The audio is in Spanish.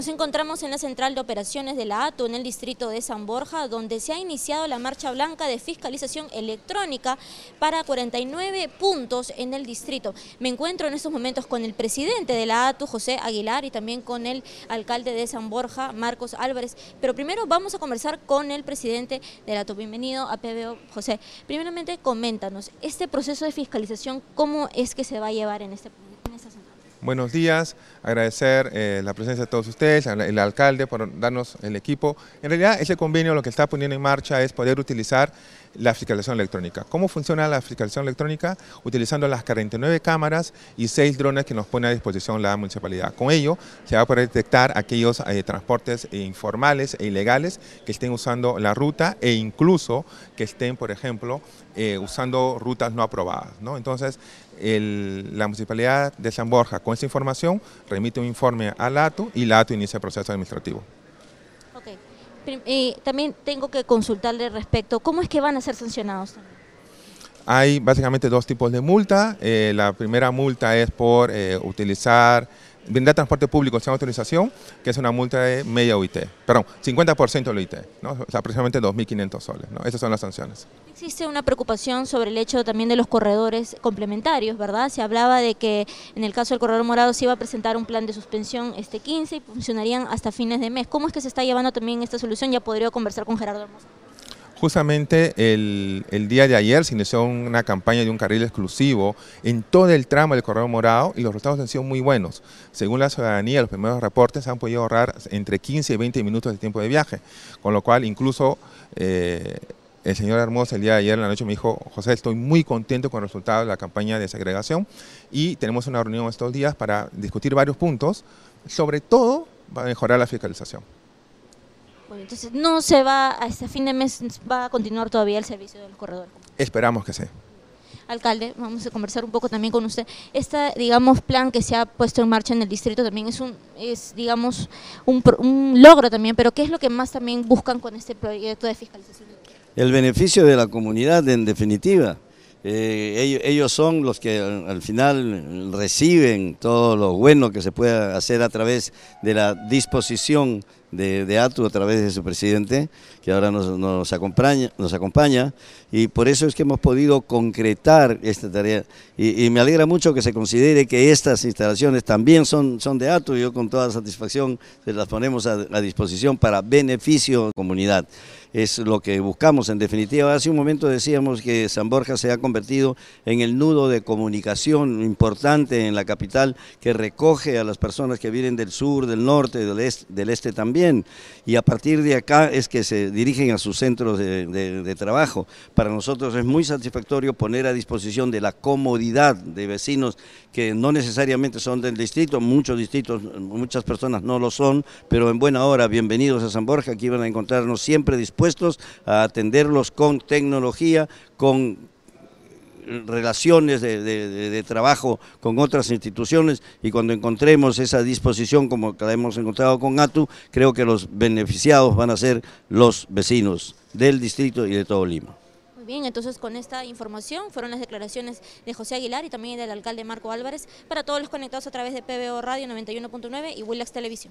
Nos encontramos en la central de operaciones de la ATU, en el distrito de San Borja, donde se ha iniciado la marcha blanca de fiscalización electrónica para 49 puntos en el distrito. Me encuentro en estos momentos con el presidente de la ATU, José Aguilar, y también con el alcalde de San Borja, Marcos Álvarez. Pero primero vamos a conversar con el presidente de la ATU. Bienvenido a PBO, José. Primeramente, coméntanos, este proceso de fiscalización, ¿cómo es que se va a llevar en este momento? Buenos días, agradecer eh, la presencia de todos ustedes, el alcalde por darnos el equipo. En realidad, ese convenio lo que está poniendo en marcha es poder utilizar la fiscalización electrónica. ¿Cómo funciona la fiscalización electrónica? Utilizando las 49 cámaras y 6 drones que nos pone a disposición la municipalidad. Con ello se va a poder detectar aquellos eh, transportes informales e ilegales que estén usando la ruta e incluso que estén, por ejemplo, eh, usando rutas no aprobadas. Entonces, la municipalidad de San Borja con esa información remite un informe a ATU y la ATU inicia el proceso administrativo. Y también tengo que consultarle respecto, ¿cómo es que van a ser sancionados? Hay básicamente dos tipos de multa. Eh, la primera multa es por eh, utilizar Vendrá transporte público sin autorización, que es una multa de media UIT, perdón, 50% de la UIT, ¿no? o sea, aproximadamente 2.500 soles. ¿no? Esas son las sanciones. Existe una preocupación sobre el hecho también de los corredores complementarios, ¿verdad? Se hablaba de que en el caso del corredor morado se iba a presentar un plan de suspensión este 15 y funcionarían hasta fines de mes. ¿Cómo es que se está llevando también esta solución? Ya podría conversar con Gerardo Hermoso. Justamente el, día de ayer se inició una campaña de un carril exclusivo en todo el tramo del Corredor Morado y los resultados han sido muy buenos. Según la ciudadanía, los primeros reportes han podido ahorrar entre 15 y 20 minutos de tiempo de viaje, con lo cual incluso... Eh, el señor Hermosa el día de ayer en la noche me dijo, José, estoy muy contento con el resultado de la campaña de segregación y tenemos una reunión estos días para discutir varios puntos, sobre todo para mejorar la fiscalización entonces no se va, este fin de mes va a continuar todavía el servicio del corredor. Esperamos que sí. Alcalde, vamos a conversar un poco también con usted. Este, digamos, plan que se ha puesto en marcha en el distrito también es un, es, digamos, un, logro también, pero ¿qué es lo que más también buscan con este proyecto de fiscalización? El beneficio de la comunidad, en definitiva. Eh, ellos, son los que al final reciben todo lo bueno que se puede hacer a través de la disposición de, ATU a través de su presidente, que ahora nos, acompaña, nos acompaña, y por eso es que hemos podido concretar esta tarea. Y, me alegra mucho que se considere que estas instalaciones también son, son de ATU, yo con toda satisfacción se las ponemos a, disposición para beneficio de la comunidad. Es lo que buscamos en definitiva. Hace un momento decíamos que San Borja se ha convertido en el nudo de comunicación importante en la capital que recoge a las personas que vienen del sur, del norte, del este también y a partir de acá es que se dirigen a sus centros de, trabajo. Para nosotros es muy satisfactorio poner a disposición de la comodidad de vecinos que no necesariamente son del distrito, muchos distritos, muchas personas no lo son, pero en buena hora, bienvenidos a San Borja, aquí van a encontrarnos siempre dispuestos a atenderlos con tecnología, con relaciones de, trabajo con otras instituciones y cuando encontremos esa disposición como la hemos encontrado con ATU, creo que los beneficiados van a ser los vecinos del distrito y de todo Lima. Muy bien, entonces con esta información fueron las declaraciones de José Aguilar y también del alcalde Marco Álvarez para todos los conectados a través de PBO Radio 91.9 y Willax Televisión.